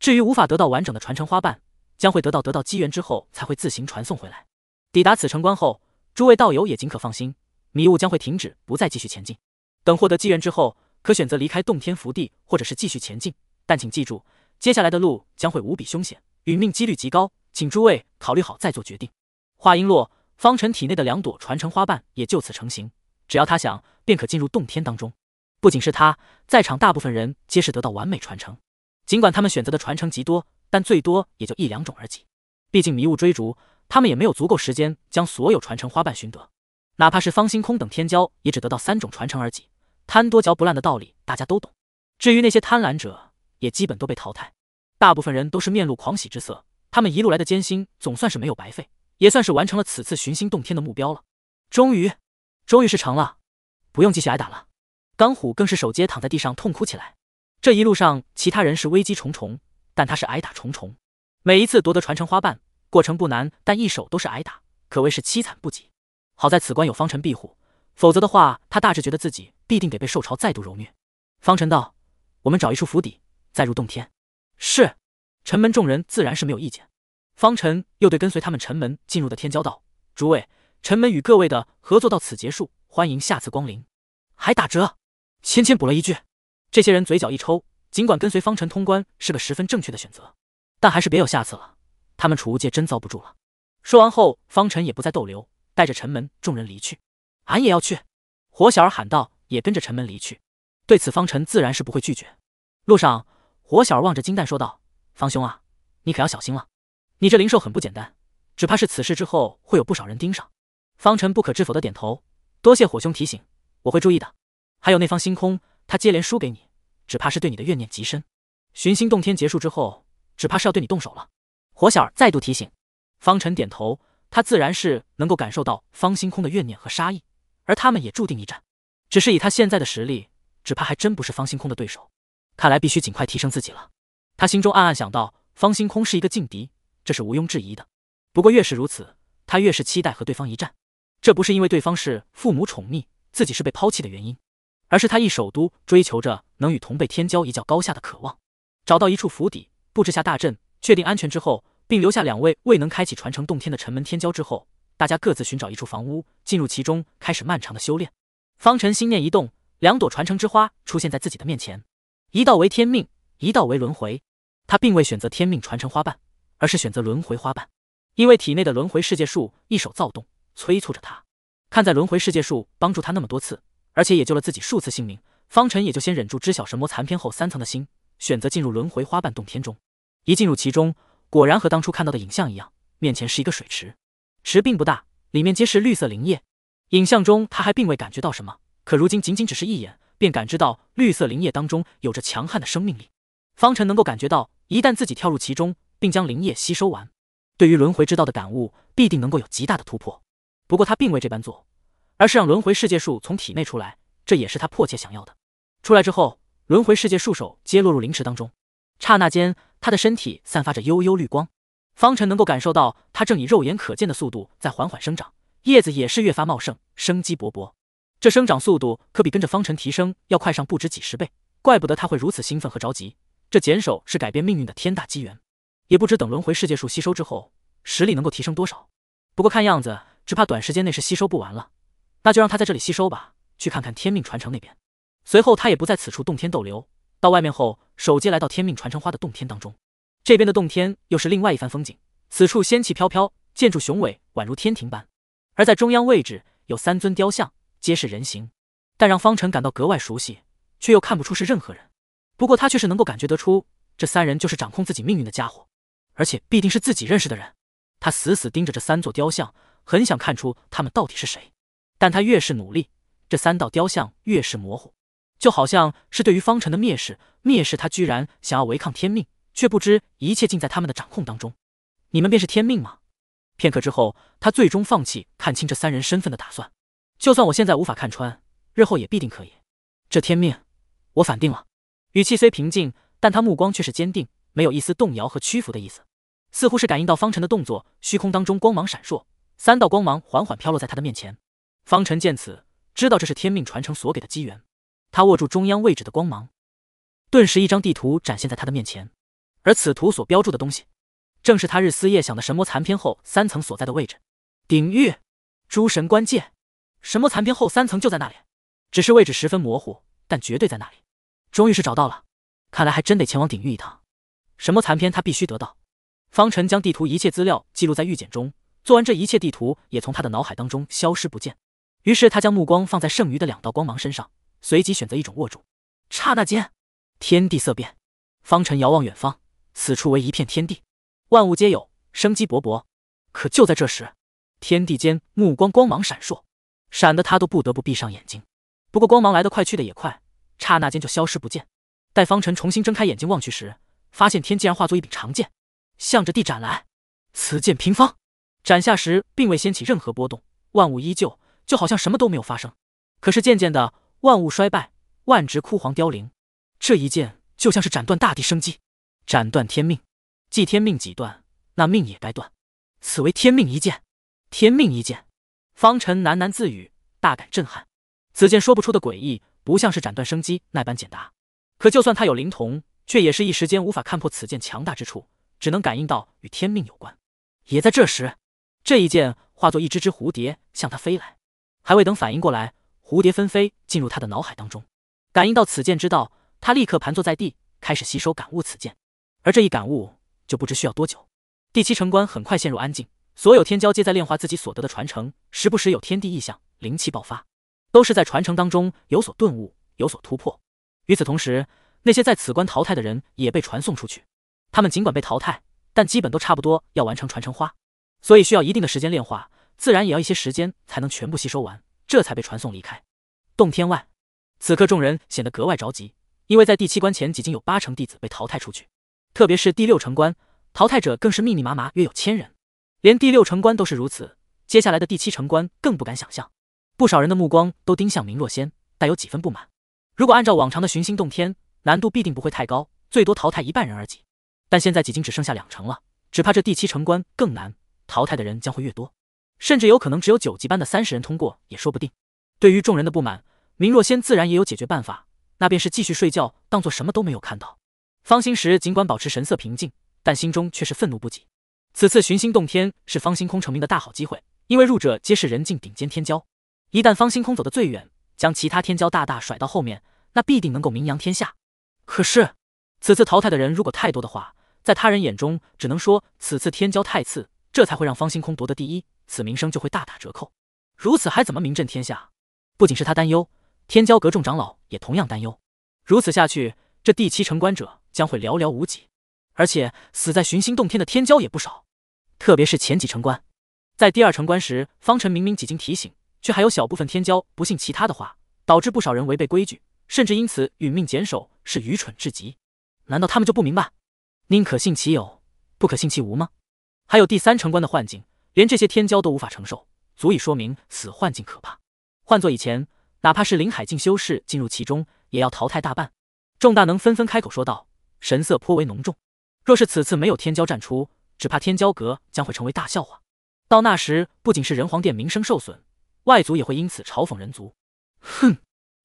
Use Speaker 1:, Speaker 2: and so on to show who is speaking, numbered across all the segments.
Speaker 1: 至于无法得到完整的传承花瓣，将会得到得到机缘之后才会自行传送回来。抵达此城关后，诸位道友也尽可放心，迷雾将会停止不再继续前进。等获得机缘之后，可选择离开洞天福地，或者是继续前进。但请记住，接下来的路将会无比凶险，殒命几率极高，请诸位考虑好再做决定。话音落，方辰体内的两朵传承花瓣也就此成型，只要他想，便可进入洞天当中。不仅是他，在场大部分人皆是得到完美传承。尽管他们选择的传承极多，但最多也就一两种而已。毕竟迷雾追逐，他们也没有足够时间将所有传承花瓣寻得。哪怕是方星空等天骄，也只得到三种传承而已。贪多嚼不烂的道理，大家都懂。至于那些贪婪者，也基本都被淘汰。大部分人都是面露狂喜之色，他们一路来的艰辛总算是没有白费，也算是完成了此次寻星洞天的目标了。终于，终于是成了，不用继续挨打了。钢虎更是手接躺在地上痛哭起来。这一路上，其他人是危机重重，但他是挨打重重。每一次夺得传承花瓣，过程不难，但一手都是挨打，可谓是凄惨不己。好在此关有方辰庇护，否则的话，他大致觉得自己必定得被受潮再度蹂躏。方辰道：“我们找一处府邸，再入洞天。”是。城门众人自然是没有意见。方辰又对跟随他们城门进入的天骄道：“诸位，城门与各位的合作到此结束，欢迎下次光临，还打折。”芊芊补了一句。这些人嘴角一抽，尽管跟随方辰通关是个十分正确的选择，但还是别有下次了，他们储物界真遭不住了。说完后，方辰也不再逗留，带着陈门众人离去。俺也要去，火小儿喊道，也跟着陈门离去。对此，方辰自然是不会拒绝。路上，火小儿望着金蛋说道：“方兄啊，你可要小心了，你这灵兽很不简单，只怕是此事之后会有不少人盯上。”方辰不可置否的点头，多谢火兄提醒，我会注意的。还有那方星空。他接连输给你，只怕是对你的怨念极深。寻星洞天结束之后，只怕是要对你动手了。火小儿再度提醒。方辰点头，他自然是能够感受到方星空的怨念和杀意，而他们也注定一战。只是以他现在的实力，只怕还真不是方星空的对手。看来必须尽快提升自己了。他心中暗暗想到，方星空是一个劲敌，这是毋庸置疑的。不过越是如此，他越是期待和对方一战。这不是因为对方是父母宠溺，自己是被抛弃的原因。而是他一首都追求着能与同辈天骄一较高下的渴望，找到一处府邸，布置下大阵，确定安全之后，并留下两位未能开启传承洞天的城门天骄之后，大家各自寻找一处房屋，进入其中，开始漫长的修炼。方辰心念一动，两朵传承之花出现在自己的面前，一道为天命，一道为轮回。他并未选择天命传承花瓣，而是选择轮回花瓣，因为体内的轮回世界树一手躁动，催促着他。看在轮回世界树帮助他那么多次。而且也救了自己数次性命，方辰也就先忍住知晓神魔残篇后三层的心，选择进入轮回花瓣洞天中。一进入其中，果然和当初看到的影像一样，面前是一个水池，池并不大，里面皆是绿色灵液。影像中他还并未感觉到什么，可如今仅仅只是一眼，便感知到绿色灵液当中有着强悍的生命力。方辰能够感觉到，一旦自己跳入其中，并将灵液吸收完，对于轮回之道的感悟必定能够有极大的突破。不过他并未这般做。而是让轮回世界树从体内出来，这也是他迫切想要的。出来之后，轮回世界树手接落入灵池当中，刹那间，他的身体散发着幽幽绿光。方辰能够感受到，他正以肉眼可见的速度在缓缓生长，叶子也是越发茂盛，生机勃勃。这生长速度可比跟着方辰提升要快上不止几十倍，怪不得他会如此兴奋和着急。这简手是改变命运的天大机缘，也不知等轮回世界树吸收之后，实力能够提升多少。不过看样子，只怕短时间内是吸收不完了。那就让他在这里吸收吧，去看看天命传承那边。随后他也不在此处洞天逗留，到外面后，手先来到天命传承花的洞天当中。这边的洞天又是另外一番风景，此处仙气飘飘，建筑雄伟，宛如天庭般。而在中央位置有三尊雕像，皆是人形，但让方辰感到格外熟悉，却又看不出是任何人。不过他却是能够感觉得出，这三人就是掌控自己命运的家伙，而且必定是自己认识的人。他死死盯着这三座雕像，很想看出他们到底是谁。但他越是努力，这三道雕像越是模糊，就好像是对于方辰的蔑视。蔑视他居然想要违抗天命，却不知一切尽在他们的掌控当中。你们便是天命吗？片刻之后，他最终放弃看清这三人身份的打算。就算我现在无法看穿，日后也必定可以。这天命，我反定了。语气虽平静，但他目光却是坚定，没有一丝动摇和屈服的意思。似乎是感应到方辰的动作，虚空当中光芒闪烁，三道光芒缓缓飘落在他的面前。方辰见此，知道这是天命传承所给的机缘。他握住中央位置的光芒，顿时一张地图展现在他的面前。而此图所标注的东西，正是他日思夜想的神魔残篇后三层所在的位置——鼎玉，诸神关键，神魔残篇后三层就在那里，只是位置十分模糊，但绝对在那里。终于是找到了，看来还真得前往鼎玉一趟。神魔残篇他必须得到。方辰将地图一切资料记录在玉简中，做完这一切，地图也从他的脑海当中消失不见。于是他将目光放在剩余的两道光芒身上，随即选择一种握住。刹那间，天地色变。方辰遥望远方，此处为一片天地，万物皆有，生机勃勃。可就在这时，天地间目光光芒闪烁，闪得他都不得不闭上眼睛。不过光芒来得快，去得也快，刹那间就消失不见。待方辰重新睁开眼睛望去时，发现天竟然化作一柄长剑，向着地斩来。此剑平方，斩下时并未掀起任何波动，万物依旧。就好像什么都没有发生，可是渐渐的，万物衰败，万植枯黄凋零，这一剑就像是斩断大地生机，斩断天命，既天命几断，那命也该断，此为天命一剑。天命一剑，方辰喃喃自语，大感震撼。此剑说不出的诡异，不像是斩断生机那般简单。可就算他有灵童，却也是一时间无法看破此剑强大之处，只能感应到与天命有关。也在这时，这一剑化作一只只蝴蝶向他飞来。还未等反应过来，蝴蝶纷飞进入他的脑海当中，感应到此剑之道，他立刻盘坐在地，开始吸收感悟此剑。而这一感悟，就不知需要多久。第七城关很快陷入安静，所有天骄皆在炼化自己所得的传承，时不时有天地异象、灵气爆发，都是在传承当中有所顿悟、有所突破。与此同时，那些在此关淘汰的人也被传送出去。他们尽管被淘汰，但基本都差不多要完成传承花，所以需要一定的时间炼化。自然也要一些时间才能全部吸收完，这才被传送离开洞天外。此刻众人显得格外着急，因为在第七关前已经有八成弟子被淘汰出去，特别是第六城关，淘汰者更是密密麻麻，约有千人。连第六城关都是如此，接下来的第七城关更不敢想象。不少人的目光都盯向明若仙，带有几分不满。如果按照往常的寻星洞天，难度必定不会太高，最多淘汰一半人而已。但现在已经只剩下两成了，只怕这第七城关更难，淘汰的人将会越多。甚至有可能只有九级班的三十人通过，也说不定。对于众人的不满，明若仙自然也有解决办法，那便是继续睡觉，当做什么都没有看到。方心石尽管保持神色平静，但心中却是愤怒不已。此次寻星洞天是方星空成名的大好机会，因为入者皆是人境顶尖天骄，一旦方星空走得最远，将其他天骄大大甩到后面，那必定能够名扬天下。可是，此次淘汰的人如果太多的话，在他人眼中只能说此次天骄太次，这才会让方星空夺得第一。此名声就会大打折扣，如此还怎么名震天下？不仅是他担忧，天骄阁众长老也同样担忧。如此下去，这第七城关者将会寥寥无几，而且死在寻星洞天的天骄也不少。特别是前几城关，在第二城关时，方辰明明几经提醒，却还有小部分天骄不信其他的话，导致不少人违背规矩，甚至因此殒命减守，是愚蠢至极。难道他们就不明白，宁可信其有，不可信其无吗？还有第三城关的幻境。连这些天骄都无法承受，足以说明此幻境可怕。换做以前，哪怕是林海境修士进入其中，也要淘汰大半。众大能纷纷开口说道，神色颇为浓重。若是此次没有天骄站出，只怕天骄阁将会成为大笑话。到那时，不仅是人皇殿名声受损，外族也会因此嘲讽人族。哼！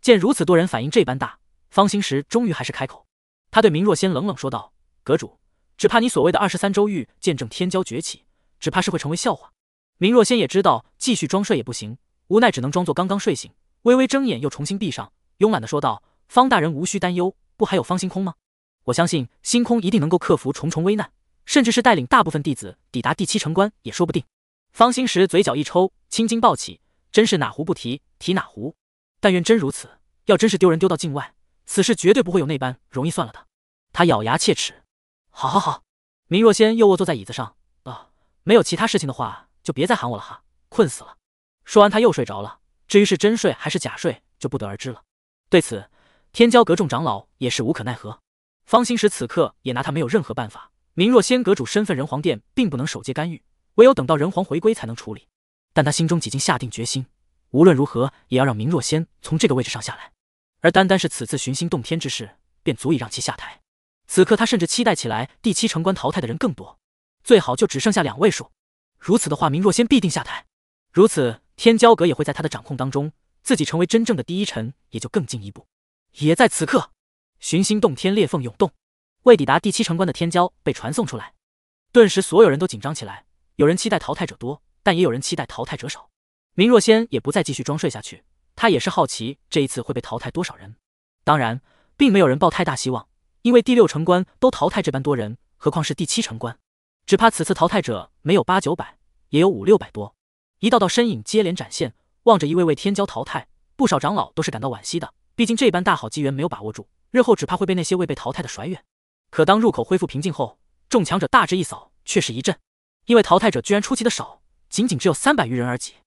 Speaker 1: 见如此多人反应这般大，方兴石终于还是开口，他对明若仙冷冷说道：“阁主，只怕你所谓的二十三州域见证天骄崛起。”只怕是会成为笑话。明若仙也知道继续装睡也不行，无奈只能装作刚刚睡醒，微微睁眼又重新闭上，慵懒地说道：“方大人无需担忧，不还有方星空吗？我相信星空一定能够克服重重危难，甚至是带领大部分弟子抵达第七城关也说不定。”方星石嘴角一抽，青筋暴起，真是哪壶不提提哪壶。但愿真如此，要真是丢人丢到境外，此事绝对不会有那般容易算了的。他咬牙切齿：“好好好。”明若仙又卧坐在椅子上。没有其他事情的话，就别再喊我了哈，困死了。说完他又睡着了，至于是真睡还是假睡，就不得而知了。对此，天骄阁众长老也是无可奈何。方星石此刻也拿他没有任何办法。明若仙阁主身份，人皇殿并不能守接干预，唯有等到人皇回归才能处理。但他心中已经下定决心，无论如何也要让明若仙从这个位置上下来。而单单是此次寻星洞天之事，便足以让其下台。此刻他甚至期待起来，第七城关淘汰的人更多。最好就只剩下两位数，如此的话，明若仙必定下台，如此天骄阁也会在他的掌控当中，自己成为真正的第一臣，也就更进一步。也在此刻，寻星洞天裂缝涌动，未抵达第七城关的天骄被传送出来，顿时所有人都紧张起来。有人期待淘汰者多，但也有人期待淘汰者少。明若仙也不再继续装睡下去，他也是好奇这一次会被淘汰多少人。当然，并没有人抱太大希望，因为第六城关都淘汰这般多人，何况是第七城关。只怕此次淘汰者没有八九百，也有五六百多。一道道身影接连展现，望着一位位天骄淘汰，不少长老都是感到惋惜的。毕竟这般大好机缘没有把握住，日后只怕会被那些未被淘汰的甩远。可当入口恢复平静后，众强者大致一扫，却是一震，因为淘汰者居然出奇的少，仅仅只有三百余人而已。